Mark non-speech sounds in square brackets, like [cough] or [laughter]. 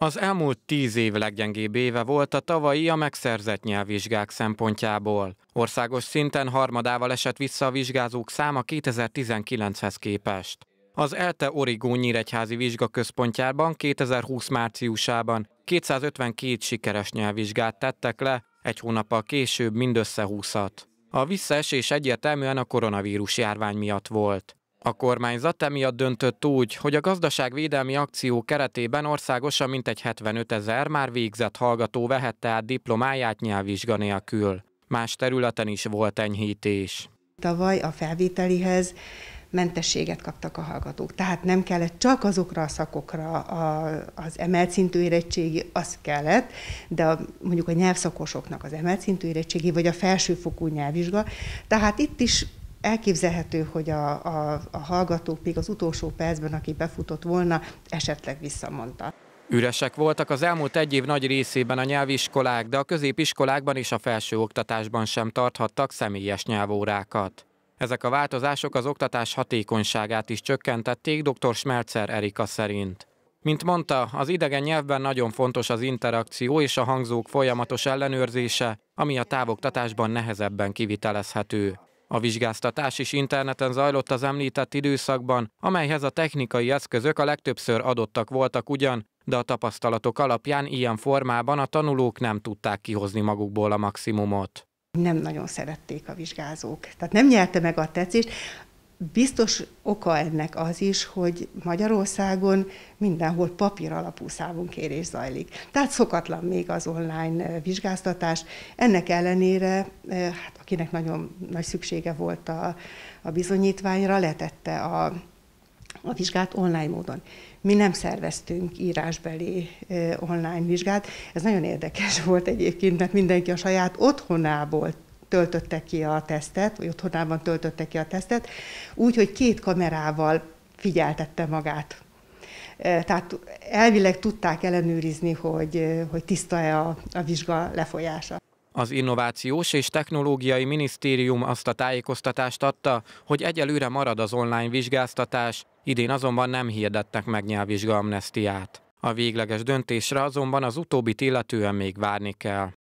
Az elmúlt tíz év leggyengébb éve volt a tavalyi a megszerzett nyelvvizsgák szempontjából. Országos szinten harmadával esett vissza a vizsgázók száma 2019-hez képest. Az ELTE Origó Nyíregyházi Vizsgaközpontjában 2020 márciusában 252 sikeres nyelvvizsgát tettek le, egy hónappal később mindössze 20-at. A visszaesés egyértelműen a koronavírus járvány miatt volt. A kormányzat emiatt döntött úgy, hogy a gazdaságvédelmi akció keretében országosan mintegy 75 ezer már végzett hallgató vehette át diplomáját nyelvvizsga nélkül. Más területen is volt enyhítés. Tavaly a felvételihez mentességet kaptak a hallgatók. Tehát nem kellett csak azokra a szakokra a, az emelt szintű érettségi, az kellett, de a, mondjuk a nyelvszakosoknak az emelt szintű érettségi, vagy a felsőfokú nyelvvizsga. Tehát itt is elképzelhető, hogy a, a, a hallgatók még az utolsó percben, aki befutott volna, esetleg visszamondta. Üresek voltak az elmúlt egy év nagy részében a nyelviskolák, de a középiskolákban és a felsőoktatásban sem tarthattak személyes nyelvórákat. Ezek a változások az oktatás hatékonyságát is csökkentették dr. Smelcer Erika szerint. Mint mondta, az idegen nyelvben nagyon fontos az interakció és a hangzók folyamatos ellenőrzése, ami a távoktatásban nehezebben kivitelezhető. A vizsgáztatás is interneten zajlott az említett időszakban, amelyhez a technikai eszközök a legtöbbször adottak voltak ugyan, de a tapasztalatok alapján ilyen formában a tanulók nem tudták kihozni magukból a maximumot nem nagyon szerették a vizsgázók. Tehát nem nyerte meg a tetszést. Biztos oka ennek az is, hogy Magyarországon mindenhol papír alapú számunkérés zajlik. Tehát szokatlan még az online eh, vizsgáztatás. Ennek ellenére, eh, hát akinek nagyon nagy szüksége volt a, a bizonyítványra, letette a, a vizsgát online módon. Mi nem szerveztünk írásbeli eh, online vizsgát. Ez nagyon érdekes [laughs] volt egyébként, mert mindenki a saját otthonából töltötte ki a tesztet, vagy otthonában töltötte ki a tesztet, úgy, hogy két kamerával figyeltette magát. E, tehát elvileg tudták ellenőrizni, hogy, e, hogy tiszta-e a, a vizsga lefolyása. Az Innovációs és Technológiai Minisztérium azt a tájékoztatást adta, hogy egyelőre marad az online vizsgáztatás, idén azonban nem hirdettek meg nyelvvizsga amnestiát. A végleges döntésre azonban az utóbbit illetően még várni kell.